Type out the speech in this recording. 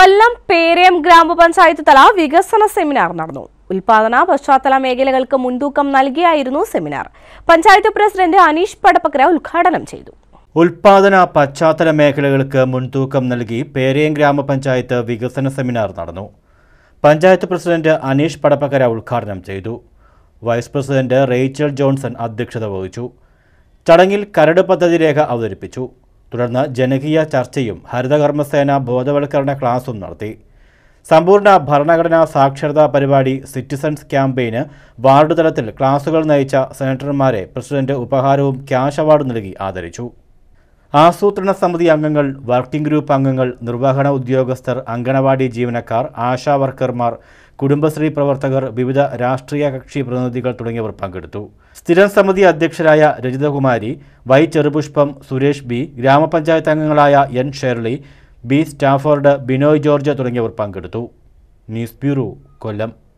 കൊല്ലം പേരയം ഗ്രാമപഞ്ചായത്ത് തല വികസന സെമിനാർ നടന്നു ഉൽപാദന പശ്ചാത്തല മേഖലകൾക്ക് മുൻതൂക്കം നൽകിയായിരുന്നു സെമിനാർ പഞ്ചായത്ത് പ്രസിഡന്റ് അനീഷ് പടപ്പക്കര ഉദ്ഘാടനം ചെയ്തു ഉൽപാദന പശ്ചാത്തല മേഖലകൾക്ക് മുൻതൂക്കം നൽകി പേരേം ഗ്രാമപഞ്ചായത്ത് വികസന സെമിനാർ നടന്നു പഞ്ചായത്ത് പ്രസിഡന്റ് അനീഷ് പടപ്പക്കര ഉദ്ഘാടനം ചെയ്തു വൈസ് പ്രസിഡന്റ് റേച്ചൽ ജോൺസൺ അധ്യക്ഷത വഹിച്ചു ചടങ്ങിൽ കരട് പദ്ധതി രേഖ അവതരിപ്പിച്ചു തുടർന്ന് ജനകീയ ചർച്ചയും ഹരിതകർമ്മസേന ബോധവൽക്കരണ ക്ലാസും നടത്തി സമ്പൂർണ്ണ ഭരണഘടനാ സാക്ഷരതാ പരിപാടി സിറ്റിസൺസ് ക്യാമ്പയിന് വാർഡ് തലത്തിൽ ക്ലാസുകൾ നയിച്ച സെനറ്റർമാരെ പ്രസിഡന്റ് ഉപഹാരവും ക്യാഷ് അവാർഡും നൽകി ആദരിച്ചു ആസൂത്രണ സമിതി അംഗങ്ങൾ വർക്കിംഗ് ഗ്രൂപ്പ് അംഗങ്ങൾ നിർവഹണ ഉദ്യോഗസ്ഥർ അങ്കണവാടി ജീവനക്കാർ ആശാ വർക്കർമാർ കുടുംബശ്രീ പ്രവർത്തകർ വിവിധ രാഷ്ട്രീയ കക്ഷി പ്രതിനിധികൾ തുടങ്ങിയവർ പങ്കെടുത്തു സ്ഥിരം സമിതി അധ്യക്ഷരായ രജിതകുമാരി വൈ ചെറുപുഷ്പം സുരേഷ് ബി ഗ്രാമപഞ്ചായത്ത് അംഗങ്ങളായ N Shirley B Stafford Binoy George തുടങ്ങിയവർ പങ്കെടുത്തു ന്യൂസ് ബ്യൂറോ കൊല്ലം